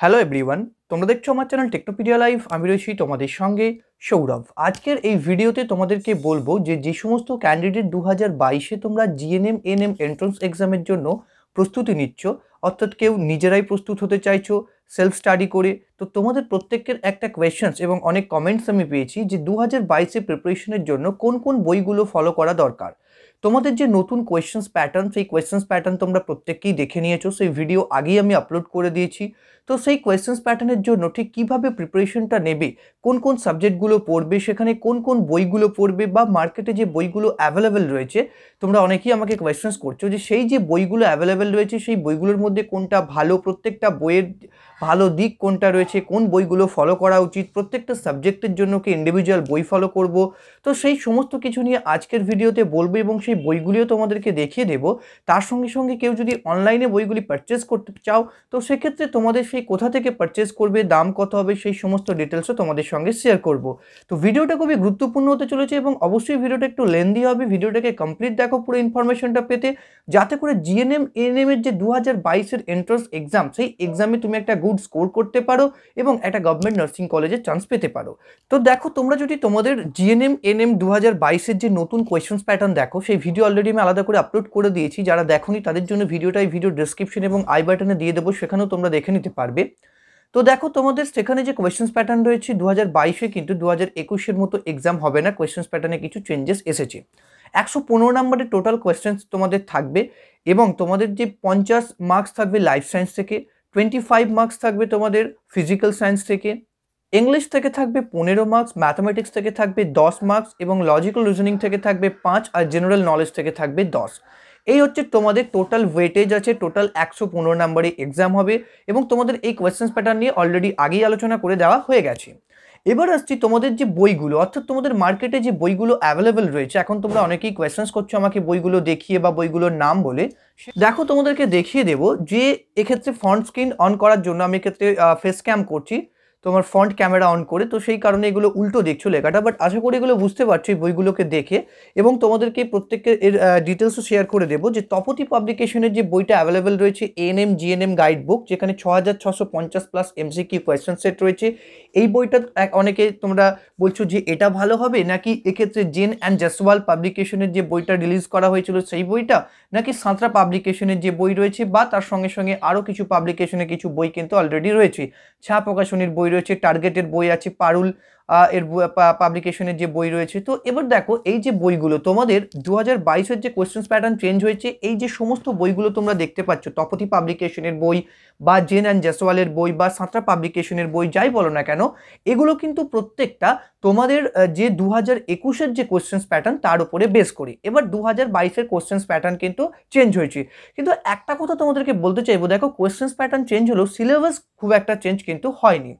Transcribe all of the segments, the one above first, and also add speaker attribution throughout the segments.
Speaker 1: Hello everyone তোমরা দেখছো আমার চ্যানেল টেকনোপিডিয়া লাইফ আমি রয়েছি তোমাদের সঙ্গে সৌরভ আজকের এই ভিডিওতে তোমাদেরকে বলবো যে যে সমস্ত ক্যান্ডিডেট দু হাজার বাইশে তোমরা জিএনএম এনএম এন্ট্রান্স এক্সামের জন্য প্রস্তুতি নিচ্ছ অর্থাৎ কেউ নিজেরাই প্রস্তুত হতে চাইছো সেলফ স্টাডি করে তো তোমাদের প্রত্যেকের একটা কোয়েশ্চেন্স এবং অনেক কমেন্টস আমি পেয়েছি যে দু হাজার বাইশে প্রিপারেশনের জন্য কোন কোন বইগুলো ফলো করা দরকার তোমাদের যে নতুন কোয়েশ্চেন্স প্যাটার্ন সেই কোয়েশ্চেন্স প্যাটার্ন তোমরা প্রত্যেককেই দেখে নিয়েছো সেই ভিডিও আগেই আমি আপলোড করে দিয়েছি তো সেই কোয়েশ্চেন্স প্যাটার্নের জন্য ঠিক কীভাবে প্রিপারেশনটা নেবে কোন কোন সাবজেক্টগুলো পড়বে সেখানে কোন কোন বইগুলো পড়বে বা মার্কেটে যে বইগুলো অ্যাভেলেবেল রয়েছে তোমরা অনেকেই আমাকে কোয়েশ্চেন্স করছো যে সেই যে বইগুলো অ্যাভেলেবেল রয়েছে সেই বইগুলোর মধ্যে কোনটা ভালো প্রত্যেকটা বইয়ের ভালো দিক কোনটা রয়েছে কোন বইগুলো ফলো করা উচিত প্রত্যেকটা সাবজেক্টের জন্য কি ইন্ডিভিজুয়াল বই ফলো করব তো সেই সমস্ত কিছু নিয়ে আজকের ভিডিওতে বলবো এবং সেই সেই বইগুলিও তোমাদেরকে দেখিয়ে দেব তার সঙ্গে সঙ্গে কেউ যদি অনলাইনে বইগুলি পারচেস করতে চাও তো সেক্ষেত্রে তোমাদের সেই কোথা থেকে পারচেস করবে দাম কত হবে সেই সমস্ত ডিটেলসও তোমাদের সঙ্গে শেয়ার করব তো ভিডিওটা খুবই গুরুত্বপূর্ণ হতে চলেছে এবং অবশ্যই ভিডিওটা একটু লেন্দি হবে ভিডিওটাকে কমপ্লিট দেখো পুরো ইনফরমেশনটা পেতে যাতে করে জিএনএম এনএম এর যে দু হাজার বাইশের এন্ট্রান্স এক্সাম সেই এক্সামে তুমি একটা গুড স্কোর করতে পারো এবং একটা গভর্নমেন্ট নার্সিং কলেজে চান্স পেতে পারো তো দেখো তোমরা যদি তোমাদের জিএনএম এনএম দু হাজার বাইশের যে নতুন কোয়েশনস প্যাটার্ন দেখো সেই ভিডিও অলরেডি আমি আলাদা করে আপলোড করে দিয়েছি যারা দেখনি তাদের জন্য ভিডিওটাই ভিডিও ডিসক্রিপশন এবং আই বাটনে দিয়ে দেবো সেখানেও তোমরা দেখে নিতে পারবে তো দেখো তোমাদের সেখানে যে কোয়েশ্চেন্স প্যাটার্ন রয়েছে দু হাজার বাইশে কিন্তু দু হাজার একুশের মতো এক্সাম হবে না কোয়েশ্চেন্স প্যাটার্নে কিছু চেঞ্জেস এসেছে একশো পনেরো নম্বরের টোটাল কোয়েশ্চেন্স তোমাদের থাকবে এবং তোমাদের যে পঞ্চাশ মার্কস থাকবে লাইফ সায়েন্স থেকে টোয়েন্টি ফাইভ মার্কস থাকবে তোমাদের ফিজিক্যাল সায়েন্স থেকে ইংলিশ থেকে থাকবে পনেরো মার্কস ম্যাথামেটিক্স থেকে থাকবে দশ মার্কস এবং লজিক্যাল রিজনিং থেকে থাকবে পাঁচ আর জেনারেল নলেজ থেকে থাকবে দশ এই হচ্ছে তোমাদের টোটাল ওয়েটেজ আছে টোটাল একশো পনেরো নাম্বারে এক্সাম হবে এবং তোমাদের এই কোয়েশ্চেন্স প্যাটার্ন নিয়ে অলরেডি আগেই আলোচনা করে দেওয়া হয়ে গেছে এবার আসছি তোমাদের যে বইগুলো অর্থাৎ তোমাদের মার্কেটে যে বইগুলো অ্যাভেলেবেল রয়েছে এখন তোমরা অনেকেই কোয়েশ্চেন্স করছো আমাকে বইগুলো দেখিয়ে বা বইগুলোর নাম বলে দেখো তোমাদেরকে দেখিয়ে দেব যে এক্ষেত্রে ফ্রন্ট স্ক্রিন অন করার জন্য আমি এক্ষেত্রে ফেস ক্যাম করছি তোমার ফ্রন্ট ক্যামেরা অন করে তো সেই কারণে এগুলো উল্টো দেখছো লেখাটা বাট আশা করি এগুলো বুঝতে পারছো এই বইগুলোকে দেখে এবং তোমাদেরকে প্রত্যেককে এর ডিটেলসও শেয়ার করে দেবো যে তপতি পাবলিকেশনের যে বইটা অ্যাভেলেবেল রয়েছে N M G N M guide book যেখানে ছ হাজার ছশো পঞ্চাশ plus MCQ question set রয়েছে এই বইটা অনেকে তোমরা বলছো যে এটা ভালো হবে নাকি এক্ষেত্রে জেন অ্যান্ড জাসওয়াল পাবলিকেশনের যে বইটা রিলিজ করা হয়েছিল সেই বইটা নাকি সাঁতরা পাবলিকেশনের যে বই রয়েছে বা তার সঙ্গে সঙ্গে আরও কিছু পাবলিকেশনের কিছু বই কিন্তু অলরেডি রয়েছে ছা প্রকাশনীর বই রয়েছে টার্গেটের বই আছে পারুল এর পাবলিকেশনের যে বই রয়েছে তো এবার দেখো এই যে বইগুলো তোমাদের দু হাজার বাইশের যে কোয়েশ্চেন্স প্যাটার্ন চেঞ্জ হয়েছে এই যে সমস্ত বইগুলো তোমরা দেখতে পাচ্ছ তপতি পাবলিকেশনের বই বা জেন অ্যান্ড জেসওয়ালের বই বা সাঁতরা পাবলিকেশনের বই যাই বলো না কেন এগুলো কিন্তু প্রত্যেকটা তোমাদের যে দু হাজার একুশের যে কোয়েশ্চেন্স প্যাটার্ন তার উপরে বেস করে এবার দু হাজার বাইশের কোয়েশ্চেন্স প্যাটার্ন কিন্তু চেঞ্জ হয়েছে কিন্তু একটা কথা তোমাদেরকে বলতে চাইবো দেখো কোয়েশ্চেন্স প্যাটার্ন চেঞ্জ হলেও সিলেবাস খুব একটা চেঞ্জ কিন্তু হয়নি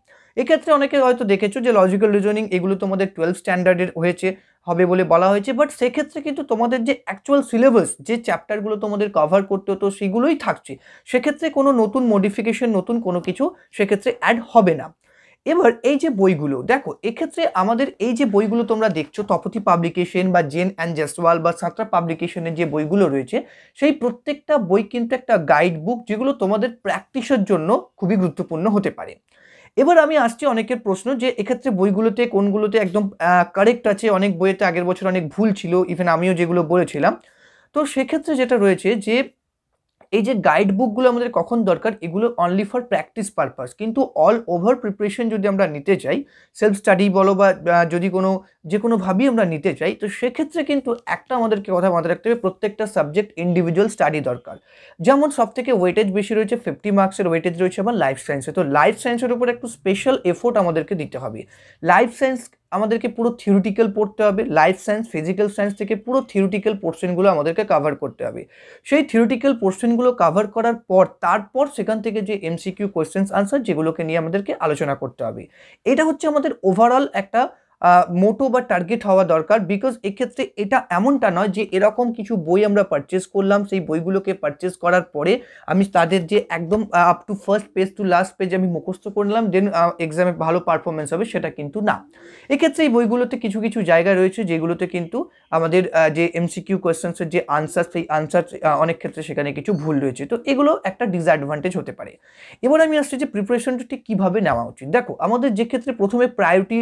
Speaker 1: এক্ষেত্রে অনেকে হয়তো দেখেছো যে লজিক্যাল রিজনিং এগুলো তোমাদের টুয়েলভ স্ট্যান্ডার্ডের হয়েছে হবে বলে বলা হয়েছে বাট সেক্ষেত্রে কিন্তু তোমাদের যে অ্যাকচুয়াল সিলেবাস যে চ্যাপ্টারগুলো তোমাদের কভার করতে হতো সেগুলোই থাকছে সেক্ষেত্রে কোনো নতুন মডিফিকেশন নতুন কোনো কিছু সেক্ষেত্রে অ্যাড হবে না এবার এই যে বইগুলো দেখো এক্ষেত্রে আমাদের এই যে বইগুলো তোমরা দেখছো তপতি পাবলিকেশন বা জেন অ্যান্ড জেসওয়াল বা সাঁতরা পাবলিকেশনের যে বইগুলো রয়েছে সেই প্রত্যেকটা বই কিন্তু একটা গাইড বুক যেগুলো তোমাদের প্র্যাকটিসের জন্য খুবই গুরুত্বপূর্ণ হতে পারে এবার আমি আসছি অনেকের প্রশ্ন যে এক্ষেত্রে বইগুলোতে কোনগুলোতে একদম কারেক্ট আছে অনেক বইয়েতে আগের বছর অনেক ভুল ছিল ইভেন আমিও যেগুলো বলেছিলাম তো সেক্ষেত্রে যেটা রয়েছে যে এই যে গাইড বুকগুলো আমাদের কখন দরকার এগুলো অনলি ফর প্র্যাকটিস পারপাস কিন্তু অল ওভার প্রিপারেশন যদি আমরা নিতে চাই সেলফ স্টাডি বলো বা যদি কোনো যে কোনোভাবেই আমরা নিতে চাই তো সেক্ষেত্রে কিন্তু একটা আমাদেরকে কথা মাথায় রাখতে হবে প্রত্যেকটা সাবজেক্ট ইন্ডিভিজুয়াল স্টাডি দরকার যেমন সবথেকে ওয়েটেজ বেশি রয়েছে ফিফটি মার্কসের ওয়েটেজ রয়েছে আমার লাইফ সায়েন্সে তো লাইফ সায়েন্সের উপর একটু স্পেশাল এফোর্ট আমাদেরকে দিতে হবে লাইফ সায়েন্স আমাদেরকে পুরো থিওরিটিক্যাল পড়তে হবে লাইফ সায়েন্স ফিজিক্যাল সায়েন্স থেকে পুরো থিওরিটিক্যাল পোর্শনগুলো আমাদেরকে কাভার করতে হবে সেই থিওরিটিক্যাল পোর্শনগুলো কাভার করার পর তারপর সেখান থেকে যে এমসিকিউ কোয়েশ্চেন্স আনসার যেগুলোকে নিয়ে আমাদেরকে আলোচনা করতে হবে এটা হচ্ছে আমাদের ওভারঅল একটা মোটো বা টার্গেট হওয়া দরকার বিকজ এক্ষেত্রে এটা এমনটা নয় যে এরকম কিছু বই আমরা পারচেস করলাম সেই বইগুলোকে পারচেস করার পরে আমি তাদের যে একদম up to first page to last page আমি মুখস্থ করলাম দেন এক্সামে ভালো পারফরমেন্স হবে সেটা কিন্তু না এক্ষেত্রে এই বইগুলোতে কিছু কিছু জায়গা রয়েছে যেগুলোতে কিন্তু আমাদের যে এমসিকিউ কোয়েশ্চেন্সের যে আনসার সেই আনসার অনেক ক্ষেত্রে সেখানে কিছু ভুল রয়েছে তো এগুলো একটা ডিসঅ্যাডভান্টেজ হতে পারে এবার আমি আসছি যে প্রিপারেশনটা ঠিক কীভাবে নেওয়া উচিত দেখো আমাদের যে ক্ষেত্রে প্রথমে প্রায়োরিটি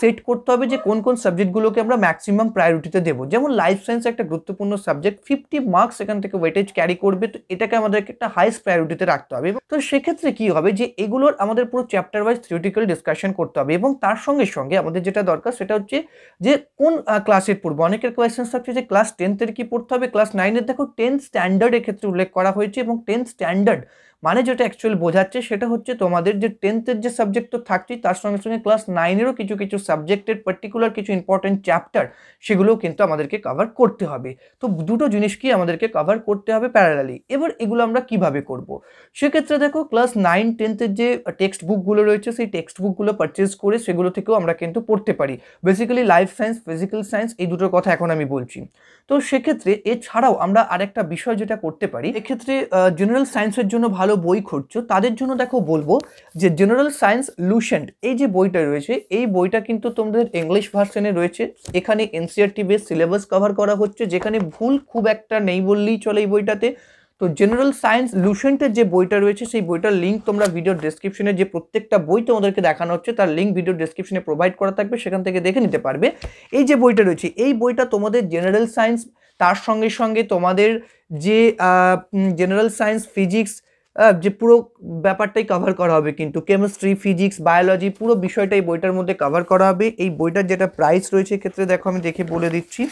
Speaker 1: সেট করতে হবে যে কোন কোন সাবজেক্টগুলোকে আমরা ম্যাক্সিমাম প্রায়োরিটিতে দেব যেমন লাইফ সায়েন্স একটা গুরুত্বপূর্ণ সাবজেক্ট ফিফটি মার্কস এখান থেকে ওয়েটেজ ক্যারি করবে তো এটাকে আমাদেরকে একটা হাইস্ট প্রায়োরিটিতে রাখতে হবে তো সেক্ষেত্রে কি হবে যে এগুলোর আমাদের পুরো চ্যাপ্টার ওয়াইজ থিওরিটিক্যাল ডিসকাশন করতে হবে এবং তার সঙ্গে সঙ্গে আমাদের যেটা দরকার সেটা হচ্ছে যে কোন ক্লাসের পড়বো অনেকের কোয়েশন থাকছে যে ক্লাস টেন্থের কি পড়তে হবে ক্লাস নাইনের দেখো টেন্থ স্ট্যান্ডার্ডের ক্ষেত্রে উল্লেখ করা হয়েছে এবং টেন্থ স্ট্যান্ডার্ড মানে যেটা অ্যাকচুয়াল বোঝাচ্ছে সেটা হচ্ছে তোমাদের যে টেন্থের যে সাবজেক্ট তো থাকছেই তার সঙ্গে সঙ্গে ক্লাস নাইনেরও কিছু কিছু সাবজেক্টের পার্টিকুলার কিছু ইম্পর্টেন্ট চ্যাপ্টার সেগুলোও কিন্তু আমাদেরকে কভার করতে হবে তো দুটো জিনিসকেই আমাদেরকে কভার করতে হবে প্যারালালি এবার এগুলো আমরা কিভাবে করব। সেক্ষেত্রে দেখো ক্লাস নাইন টেন্থের যে টেক্সট বুকগুলো রয়েছে সেই টেক্সট বুকগুলো পারচেস করে সেগুলো থেকেও আমরা কিন্তু পড়তে পারি basically life science physical science এই দুটোর কথা এখন আমি বলছি তো সেক্ষেত্রে এছাড়াও আমরা আরেকটা বিষয় যেটা করতে পারি এক্ষেত্রে জেনারেল সায়েন্সের জন্য ভালো ভালো বই খুঁজছো তাদের জন্য দেখো বলবো যে জেনারেল সায়েন্স লুসেন্ট এই যে বইটা রয়েছে এই বইটা কিন্তু তোমাদের ইংলিশ ভার্সনে রয়েছে এখানে NCERT e base syllabus cover করা হচ্ছে যেখানে ভুল খুব একটা নেই বললেই চলে এই বইটাতে তো জেনারেল সায়েন্স লুসেন্টের যে বইটা রয়েছে সেই বইটার লিঙ্ক তোমরা ভিডিও ডিসক্রিপশনে যে প্রত্যেকটা বই তোমাদেরকে দেখানো হচ্ছে তার লিঙ্ক ভিডিও ডেসক্রিপশনে প্রোভাইড করা থাকবে সেখান থেকে দেখে নিতে পারবে এই যে বইটা রয়েছে এই বইটা তোমাদের জেনারেল সায়েন্স তার সঙ্গে সঙ্গে তোমাদের যে জেনারেল সায়েন্স ফিজিক্স যে পুরো ব্যাপারটাই কভার করা হবে কিন্তু কেমিস্ট্রি ফিজিক্স বায়োলজি পুরো বিষয়টাই বইটার মধ্যে কভার করা হবে এই বইটার যেটা প্রাইস রয়েছে ক্ষেত্রে দেখো আমি দেখে বলে দিচ্ছি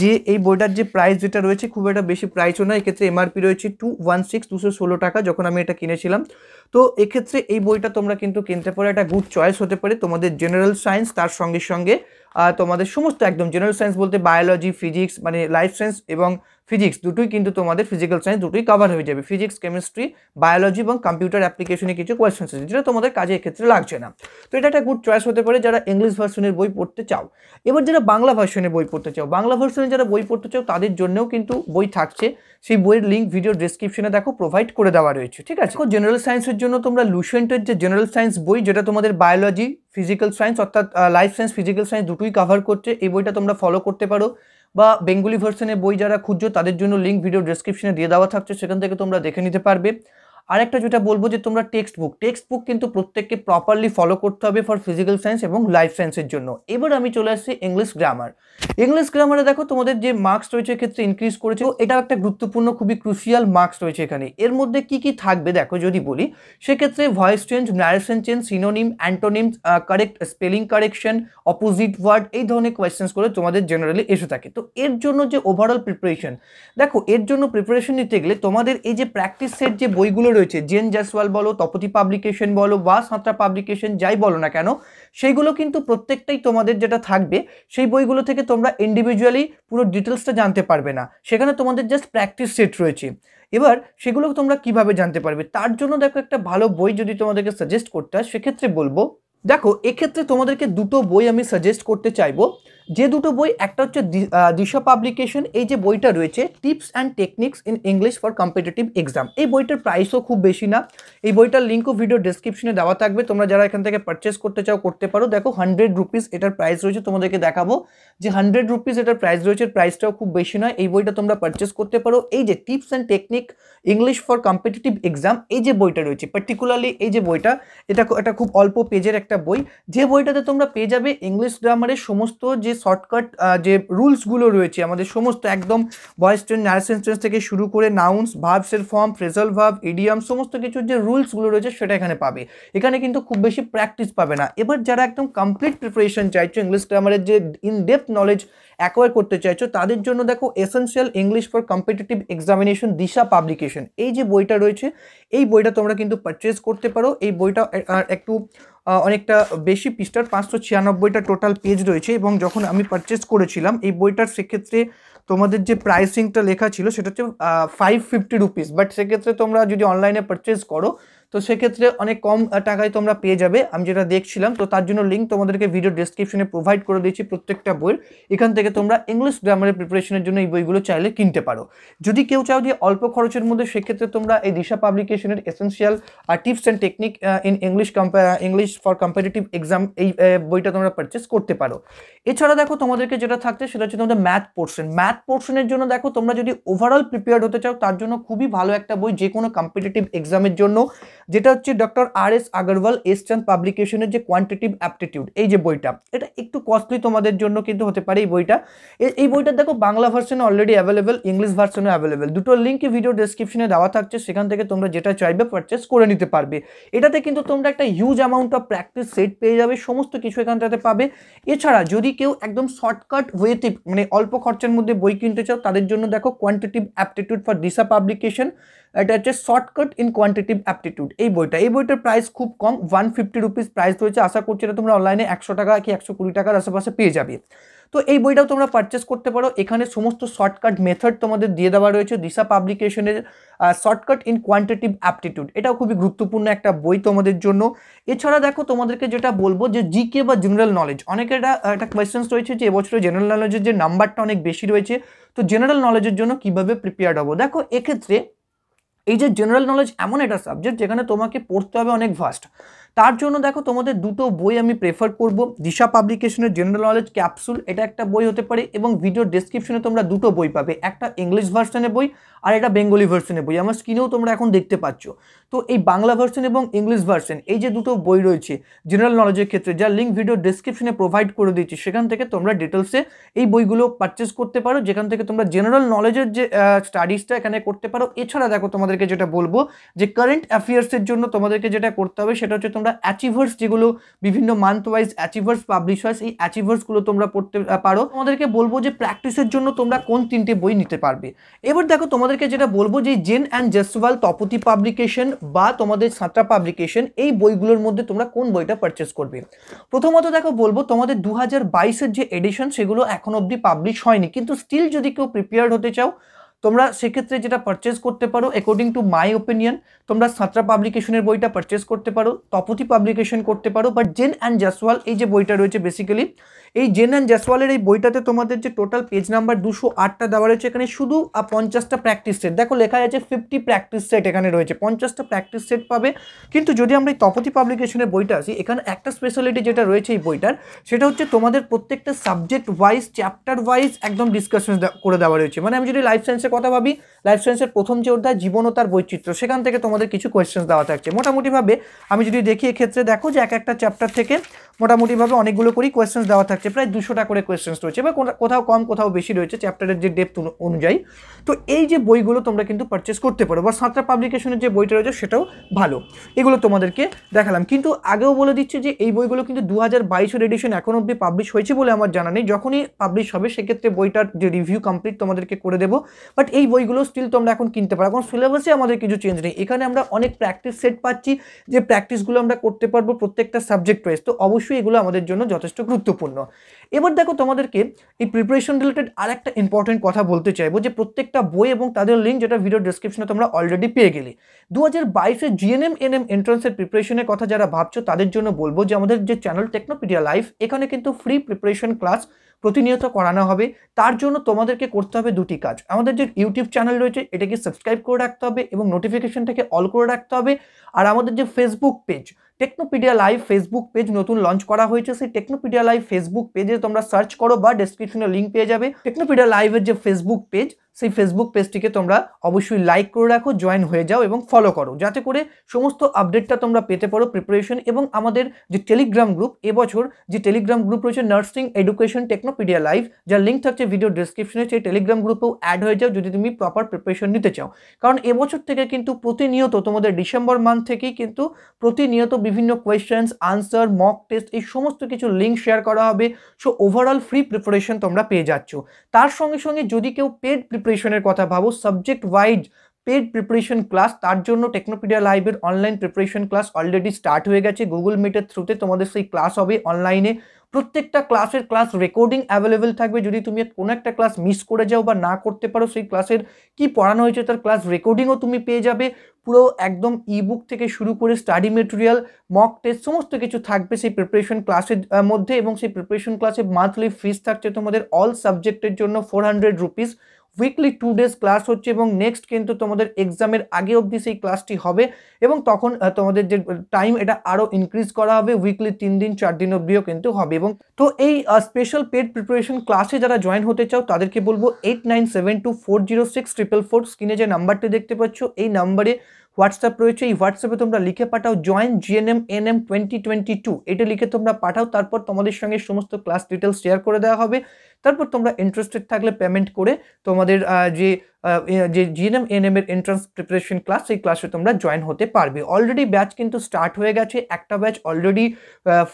Speaker 1: যে এই বইটার যে প্রাইস যেটা রয়েছে খুব একটা বেশি প্রাইসও না এক্ষেত্রে এমআরপি রয়েছে টু ওয়ান সিক্স দুশো ষোলো টাকা যখন আমি এটা কিনেছিলাম তো এক্ষেত্রে এই বইটা তোমরা কিন্তু কিনতে পারো একটা গুড চয়েস হতে পারে তোমাদের জেনারেল সায়েন্স তার সঙ্গে সঙ্গে তোমাদের সমস্ত একদম জেনারেল সায়েন্স বলতে বায়োলজি ফিজিক্স মানে লাইফ সায়েন্স এবং ফিজিক্স দুটোই কিন্তু তোমাদের ফিজিক্যাল সায়েন্স দুটোই কাভার হয়ে যাবে ফিজিক্স কেমিস্ট্রি বায়োলজি এবং কম্পিউটার অ্যাপ্লিকেশনে কিছু কোয়েশ্চেন আছে যেটা তোমাদের কাজে এক্ষেত্রে লাগছে না তো এটা একটা গুড চয়েস হতে পারে যারা ইংলিশ ভার্সনের বই পড়তে চাও এবার যারা বাংলা ভার্সনের বই পড়তে চাও বাংলা ভার্সনে যারা বই পড়তে চাও তাদের জন্যও কিন্তু বই থাকছে সেই বইয়ের লিঙ্ক ভিডিও ডিসক্রিপশনে দেখো প্রোভাইড করে দেওয়া রয়েছে ঠিক আছে জেনারেল সায়েন্সের জন্য তোমরা লুসেন্টের যে জেনারেল সায়েন্স বই যেটা তোমাদের বায়োলজি ফিজিক্যাল সায়েন্স অর্থাৎ লাইফ সায়েন্স ফিজিক্যাল সায়েন্স দুটোই কভার করছে এই বইটা তোমরা ফলো করতে পারো বা বেঙ্গলি ভার্সনের বই যারা খুঁজছো তাদের জন্য লিঙ্ক ভিডিও ডিসক্রিপশনে দিয়ে দেওয়া থাকছে সেখান থেকে তোমরা দেখে নিতে পারবে আরেকটা যেটা বলবো যে তোমরা টেক্সট বুক টেক্সট বুক কিন্তু প্রত্যেককে প্রপারলি ফলো করতে হবে ফর ফিজিক্যাল সায়েন্স এবং লাইফ সায়েন্সের জন্য এবার আমি চলে আসছি ইংলিশ গ্রামার ইংলিশ গ্রামারে দেখো তোমাদের যে মার্কস রয়েছে ক্ষেত্রে ইনক্রিজ করেছে এটাও একটা গুরুত্বপূর্ণ খুবই ক্রুশিয়াল মার্কস রয়েছে এখানে এর মধ্যে কি কি থাকবে দেখো যদি বলি সেক্ষেত্রে voice change narration change synonym antonym correct spelling correction opposite word এই ধরনের কোয়েশ্চেন্সগুলো তোমাদের জেনারেলি এসে থাকে তো এর জন্য যে ওভারঅল প্রিপারেশন দেখো এর জন্য প্রিপারেশন নিতে গেলে তোমাদের এই যে প্র্যাকটিস সেট যে বইগুলো রয়েছে জেন জাসওয়াল বলো তপতি পাবলিকেশন বলো বা সাঁতরা পাবলিকেশন যাই বলো না কেন সেইগুলো কিন্তু প্রত্যেকটাই তোমাদের যেটা থাকবে সেই বইগুলো থেকে তোমরা ইন্ডিভিজুয়ালি পুরো ডিটেলসটা জানতে পারবে না সেখানে তোমাদের জাস্ট প্র্যাকটিস সেট রয়েছে এবার সেগুলো তোমরা কিভাবে জানতে পারবে তার জন্য দেখো একটা ভালো বই যদি তোমাদেরকে সাজেস্ট করতে হয় সেক্ষেত্রে বলবো দেখো এক্ষেত্রে তোমাদেরকে দুটো বই আমি সাজেস্ট করতে চাইবো যে দুটো বই একটা হচ্ছে দিশা পাবলিকেশন এই যে বইটা রয়েছে tips and techniques in English for competitive exam এই বইটার প্রাইসও খুব বেশি না এই বইটার লিঙ্কও ভিডিও ডিসক্রিপশনে দেওয়া থাকবে তোমরা যারা এখান থেকে পারচেস করতে চাও করতে পারো দেখো হান্ড্রেড রুপিস এটার প্রাইস রয়েছে তোমাদেরকে দেখাবো যে হান্ড্রেড রুপিস এটার প্রাইস রয়েছে প্রাইসটাও খুব বেশি নয় এই বইটা তোমরা পারচেস করতে পারো এই যে tips and technique English for competitive exam এই যে বইটা রয়েছে পার্টিকুলারলি এই যে বইটা এটা এটা খুব অল্প পেজের একটা বই যে বইটাতে তোমরা পেয়ে যাবে ইংলিশ গ্রামারের সমস্ত যে শর্টকাট যে রুলসগুলো রয়েছে আমাদের সমস্ত একদম ভয়েস টেন্স ন্যারেশন টেন্স থেকে শুরু করে নাউন্স ভার্বসের ফর্ম ফ্রেজাল ভার্ব ইডিয়াম সমস্ত কিছুর যে রুলসগুলো রয়েছে সেটা এখানে পাবে এখানে কিন্তু খুব বেশি প্র্যাকটিস পাবে না এবার যারা একদম কমপ্লিট প্রিপারেশন চাইছো ইংলিশ গ্রামারের যে ইন ডেপথ নলেজ অ্যাকোয়ার করতে চাইছো তাদের জন্য দেখো essential English for competitive examination Disha publication এই যে বইটা রয়েছে এই বইটা তোমরা কিন্তু পারচেস করতে পারো এই বইটা একটু অনেকটা বেশি পৃষ্ঠার পাঁচশো ছিয়ানব্বইটা টোটাল পেজ রয়েছে এবং যখন আমি পারচেস করেছিলাম এই বইটার সেক্ষেত্রে তোমাদের যে প্রাইসিংটা লেখা ছিল সেটা হচ্ছে ফাইভ ফিফটি রুপিস বাট সেক্ষেত্রে তোমরা যদি অনলাইনে পারচেস করো তো সেক্ষেত্রে অনেক কম টাকায় তোমরা পেয়ে যাবে আমি যেটা দেখছিলাম তো তার জন্য লিঙ্ক তোমাদেরকে ভিডিও ডিসক্রিপশনে প্রোভাইড করে দিয়েছি প্রত্যেকটা বইয়ের এখান থেকে তোমরা ইংলিশ গ্রামারের প্রিপারেশনের জন্য এই বইগুলো চাইলে কিনতে পারো যদি কেউ চাও যে অল্প খরচের মধ্যে সেক্ষেত্রে তোমরা এই দিশা পাবলিকেশনের এসেন্সিয়াল আর tips and technique in English English for competitive exam এই বইটা তোমরা পারচেস করতে পারো এছাড়া দেখো তোমাদেরকে যেটা থাকছে সেটা হচ্ছে তোমাদের ম্যাথ পোর্শন ম্যাথ পোর্শনের জন্য দেখো তোমরা যদি ওভারঅল প্রিপেয়ার্ড হতে চাও তার জন্য খুবই ভালো একটা বই যে কোনো কম্পিটিটিভ এক্সামের জন্য যেটা হচ্ছে ডক্টর আর এস আগরওয়াল চান্দ পাবলিকেশনের যে কোয়ান্টিটিভ অ্যাপটিটিউড এই যে বইটা এটা একটু কস্টলি তোমাদের জন্য কিন্তু হতে পারে এই বইটা এই বইটা দেখো বাংলা ভার্সনে অলরেডি অ্যাভেলেবেল ইংলিশ ভার্সনে অ্যাভেলেবেল দুটো লিঙ্কই ভিডিও ডেসক্রিপশনে দেওয়া থাকছে সেখান থেকে তোমরা যেটা চাইবে পারচেস করে নিতে পারবে এটাতে কিন্তু তোমরা একটা huge amount of practice set পেয়ে যাবে সমস্ত কিছু এখানটাতে পাবে এছাড়া যদি কেউ একদম শর্টকাট ওয়েতে মানে অল্প খরচের মধ্যে বই কিনতে চাও তাদের জন্য দেখো quantitative aptitude for Disha publication এটা হচ্ছে শর্টকাট ইন কোয়ান্টিটিভ অ্যাপটিটিউড এই বইটা এই বইটার প্রাইস খুব কম ওয়ান ফিফটি রুপিস প্রাইস রয়েছে আশা করছি এটা তোমরা অনলাইনে একশো টাকা কি একশো কুড়ি টাকার আশেপাশে পেয়ে যাবে তো এই বইটাও তোমরা পারচেস করতে পারো এখানে সমস্ত শর্টকাট মেথড তোমাদের দিয়ে দেওয়া রয়েছে দিশা পাবলিকেশনের শর্টকাট ইন কোয়ান্টিটিভ অ্যাপটিটিউড এটাও খুবই গুরুত্বপূর্ণ একটা বই তোমাদের জন্য এছাড়া দেখো তোমাদেরকে যেটা বলবো যে জিকে বা জেনারেল নলেজ অনেকের একটা কোয়েশ্চেন্স রয়েছে যে এবছরে জেনারেল নলেজের যে নাম্বারটা অনেক বেশি রয়েছে তো জেনারেল নলেজের জন্য কিভাবে প্রিপেয়ার্ড হবো দেখো এক্ষেত্রে এই যে জেনারেল নলেজ এমন একটা সাবজেক্ট যেখানে তোমাকে পড়তে হবে অনেক ফাস্ট তার জন্য দেখো তোমাদের দুটো বই আমি প্রেফার করব দিশা পাবলিকেশনের জেনারেল নলেজ ক্যাপসুল এটা একটা বই হতে পারে এবং ভিডিও ডিসক্রিপশনে তোমরা দুটো বই পাবে একটা ইংলিশ ভার্সনের বই আর এটা বেঙ্গলি ভার্সনের বই আমার স্ক্রিনেও তোমরা এখন দেখতে পাচ্ছ তো এই বাংলা ভার্সন এবং ইংলিশ ভার্সন এই যে দুটো বই রয়েছে জেনারেল নলেজের ক্ষেত্রে যা লিঙ্ক ভিডিও ডেসক্রিপশনে প্রোভাইড করে দিচ্ছি সেখান থেকে তোমরা ডিটেলসে এই বইগুলো পারচেস করতে পারো যেখান থেকে তোমরা জেনারেল নলেজের যে স্টাডিজটা এখানে করতে পারো এছাড়া দেখো তোমাদেরকে যেটা বলবো যে কারেন্ট অ্যাফেয়ার্সের জন্য তোমাদেরকে যেটা করতে হবে সেটা হচ্ছে তোমরা অ্যাচিভার্স যেগুলো বিভিন্ন মান্থ ওয়াইজ অ্যাচিভার্স পাবলিশ হয় সেই অ্যাচিভার্সগুলো তোমরা পড়তে পারো তোমাদেরকে বলবো যে প্র্যাকটিসের জন্য তোমরা কোন তিনটে বই নিতে পারবে এবার দেখো তোমাদেরকে যেটা বলবো যে জেন অ্যান্ড জেসওয়াল তপতি পাবলিকেশন বা তোমাদের সাঁতরা পাবলিকেশন এই বইগুলোর মধ্যে তোমরা কোন বইটা পারচেস করবে প্রথমত দেখো বলবো তোমাদের দু হাজার যে এডিশন সেগুলো এখন অবধি পাবলিশ হয়নি কিন্তু স্টিল যদি কেউ প্রিপেয়ার্ড হতে চাও তোমরা সেক্ষেত্রে যেটা পারচেস করতে পারো অ্যাকর্ডিং টু মাই ওপিনিয়ন তোমরা সাঁতরা পাবলিকেশনের বইটা পারচেস করতে পারো তপতি পাবলিকেশন করতে পারো বাট জেন অ্যান্ড জাসওয়াল এই যে বইটা রয়েছে বেসিক্যালি এই জেনান জয়সওয়ালের এই বইটাতে তোমাদের যে টোটাল পেজ নাম্বার দুশো আটটা দেওয়া রয়েছে এখানে শুধু পঞ্চাশটা প্র্যাকটিস সেট দেখো লেখা আছে ফিফটি প্র্যাকটিস সেট এখানে রয়েছে পঞ্চাশটা প্র্যাকটিস সেট পাবে কিন্তু যদি আমরা এই তপতি পাবলিকেশনের বইটা আসি এখানে একটা স্পেশালিটি যেটা রয়েছে এই বইটার সেটা হচ্ছে তোমাদের প্রত্যেকটা সাবজেক্ট ওয়াইজ চ্যাপ্টার ওয়াইজ একদম ডিসকাশন করে দেওয়া রয়েছে মানে আমি যদি লাইফ সায়েন্সের কথা ভাবি লাইফ সায়েন্সের প্রথম যে অধ্যায় জীবন ও তার বৈচিত্র্য সেখান থেকে তোমাদের কিছু কোয়েশ্চেন্স দেওয়া থাকছে মোটামুটিভাবে আমি যদি দেখি এক্ষেত্রে দেখো যে এক একটা চ্যাপ্টার থেকে মোটামুটিভাবে অনেকগুলো করেই কোয়েশ্চেন্স দেওয়া থাকছে রয়েছে প্রায় দুশোটা করে কোয়েশ্চেন্স রয়েছে বা কোথাও কম কোথাও বেশি রয়েছে চ্যাপ্টারের যে ডেপথ অনুযায়ী তো এই যে বইগুলো তোমরা কিন্তু পারচেস করতে পারো বা সাঁতরা পাবলিকেশনের যে বইটা রয়েছে সেটাও ভালো এগুলো তোমাদেরকে দেখালাম কিন্তু আগেও বলে দিচ্ছি যে এই বইগুলো কিন্তু দু হাজার বাইশের এডিশন এখন অব্দি পাবলিশ হয়েছে বলে আমার জানা নেই যখনই পাবলিশ হবে সেক্ষেত্রে বইটার যে রিভিউ কমপ্লিট তোমাদেরকে করে দেবো বাট এই বইগুলো স্টিল তোমরা এখন কিনতে পারো এখন সিলেবাসে আমাদের কিছু চেঞ্জ নেই এখানে আমরা অনেক প্র্যাকটিস সেট পাচ্ছি যে প্র্যাকটিসগুলো আমরা করতে পারবো প্রত্যেকটা সাবজেক্ট ওয়াইজ তো অবশ্যই এগুলো আমাদের জন্য যথেষ্ট গুরুত্বপূর্ণ এবার দেখো তোমাদেরকে এই প্রিপারেশন রিলেটেড আর একটা ইম্পর্টেন্ট কথা বলতে চাইবো যে প্রত্যেকটা বই এবং তাদের লিঙ্ক যেটা ভিডিও ডিসক্রিপশনে তোমরা অলরেডি পেয়ে গেলে দু হাজার বাইশে জিএনএম এনএম এন্ট্রান্সের প্রিপারেশনের কথা যারা ভাবছো তাদের জন্য বলবো যে আমাদের যে চ্যানেল টেকনোপিডিয়া লাইফ এখানে কিন্তু ফ্রি প্রিপারেশন ক্লাস প্রতিনিয়ত করানো হবে তার জন্য তোমাদেরকে করতে হবে দুটি কাজ আমাদের যে ইউটিউব চ্যানেল রয়েছে এটাকে সাবস্ক্রাইব করে রাখতে হবে এবং নোটিফিকেশনটাকে অল করে রাখতে হবে আর আমাদের যে Facebook page Technopedia live Facebook page নতুন লঞ্চ করা হয়েছে সেই টেকনোপিডিয়া লাইভ ফেসবুক পেজে তোমরা সার্চ করো বা ডেসক্রিপশনে লিঙ্ক পেয়ে যাবে টেকনোপিডিয়া লাইভের যে ফেসবুক পেজ সেই ফেসবুক পেজটিকে তোমরা অবশ্যই লাইক করে রাখো জয়েন হয়ে যাও এবং ফলো করো যাতে করে সমস্ত আপডেটটা তোমরা পেতে পারো প্রিপারেশন এবং আমাদের যে টেলিগ্রাম গ্রুপ এবছর যে টেলিগ্রাম গ্রুপ রয়েছে নার্সিং এডুকেশন টেকনোপিডিয়া লাইভ যার লিঙ্ক থাকছে ভিডিও ডিসক্রিপশনে সেই টেলিগ্রাম গ্রুপেও অ্যাড হয়ে যাও যদি তুমি প্রপার প্রিপারেশন নিতে চাও কারণ এবছর থেকে কিন্তু প্রতিনিয়ত তোমাদের ডিসেম্বর মান্থ থেকেই কিন্তু প্রতিনিয়ত বিভিন্ন কোয়েশ্চেন্স আনসার মক টেস্ট এই সমস্ত কিছু লিঙ্ক শেয়ার করা হবে সো ওভারঅল ফ্রি প্রিপারেশন তোমরা পেয়ে যাচ্ছ তার সঙ্গে সঙ্গে যদি কেউ পেড প্রিপারেশনের কথা ভাবো subject wise paid preparation class তার জন্য টেকনোপিডিয়া লাইভের online preparation class already start হয়ে গেছে গুগল মিটের থ্রুতে তোমাদের সেই ক্লাস হবে অনলাইনে প্রত্যেকটা ক্লাসের ক্লাস রেকর্ডিং অ্যাভেলেবেল থাকবে যদি তুমি কোনো একটা ক্লাস মিস করে যাও বা না করতে পারো সেই ক্লাসের কি পড়ানো হয়েছে তার ক্লাস রেকর্ডিংও তুমি পেয়ে যাবে পুরো একদম ইবুক থেকে শুরু করে স্টাডি মেটেরিয়াল মক টেস্ট সমস্ত কিছু থাকবে সেই প্রিপারেশন ক্লাসের মধ্যে এবং সেই প্রিপারেশন ক্লাসে মান্থলি ফিস থাকছে তোমাদের অল সাবজেক্টের জন্য four hundred rupees weekly two days class হচ্ছে এবং নেক্সট কিন্তু তোমাদের এক্সামের আগে অবধি সেই ক্লাসটি হবে এবং তখন তোমাদের যে টাইম এটা আরও ইনক্রিজ করা হবে উইকলি তিন দিন চার দিন অবধিও কিন্তু হবে এবং তো এই স্পেশাল পেড প্রিপারেশন ক্লাসে যারা জয়েন হতে চাও তাদেরকে বলবো eight nine seven two four zero six triple four স্ক্রিনে যে নাম্বারটি দেখতে পাচ্ছ এই নাম্বারে হোয়াটসঅ্যাপ রয়েছে এই হোয়াটসঅ্যাপে তোমরা লিখে পাঠাও join GNM ANM twenty twenty two এটা লিখে তোমরা পাঠাও তারপর তোমাদের সঙ্গে সমস্ত ক্লাস ডিটেলস শেয়ার করে দেওয়া হবে তারপর তোমরা ইন্টারেস্টেড থাকলে পেমেন্ট করে তোমাদের যে যে জিএনএম এনএম এর এন্ট্রান্স প্রিপারেশন ক্লাস সেই ক্লাসে তোমরা জয়েন হতে পারবে অলরেডি ব্যাচ কিন্তু স্টার্ট হয়ে গেছে একটা ব্যাচ অলরেডি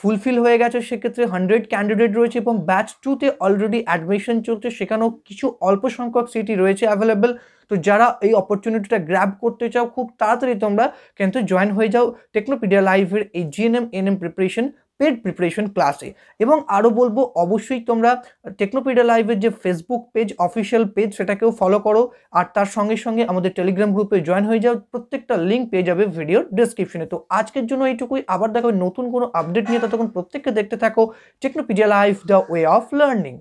Speaker 1: ফুলফিল হয়ে গেছে সেক্ষেত্রে হান্ড্রেড ক্যান্ডিডেট রয়েছে এবং ব্যাচ টুতে অলরেডি অ্যাডমিশন চলছে সেখানেও কিছু অল্প সংখ্যক সিটি রয়েছে অ্যাভেলেবেল তো যারা এই অপরচুনিটিটা গ্র্যাব করতে চাও খুব তাড়াতাড়ি তোমরা কিন্তু জয়েন হয়ে যাও টেকনোপিডিয়া লাইভের এই GNM ANM preparation paid preparation ক্লাসে এবং আরও বলবো অবশ্যই তোমরা টেকনোপিডিয়া লাইভের যে ফেসবুক পেজ অফিসিয়াল পেজ সেটাকেও ফলো করো আর তার সঙ্গে সঙ্গে আমাদের টেলিগ্রাম গ্রুপে জয়েন হয়ে যাও প্রত্যেকটা লিঙ্ক পেয়ে যাবে ভিডিওর ডিসক্রিপশনে তো আজকের জন্য এইটুকুই আবার দেখো নতুন কোনো আপডেট নিয়ে ততক্ষণ প্রত্যেককে দেখতে থাকো Technopedia live the way of learning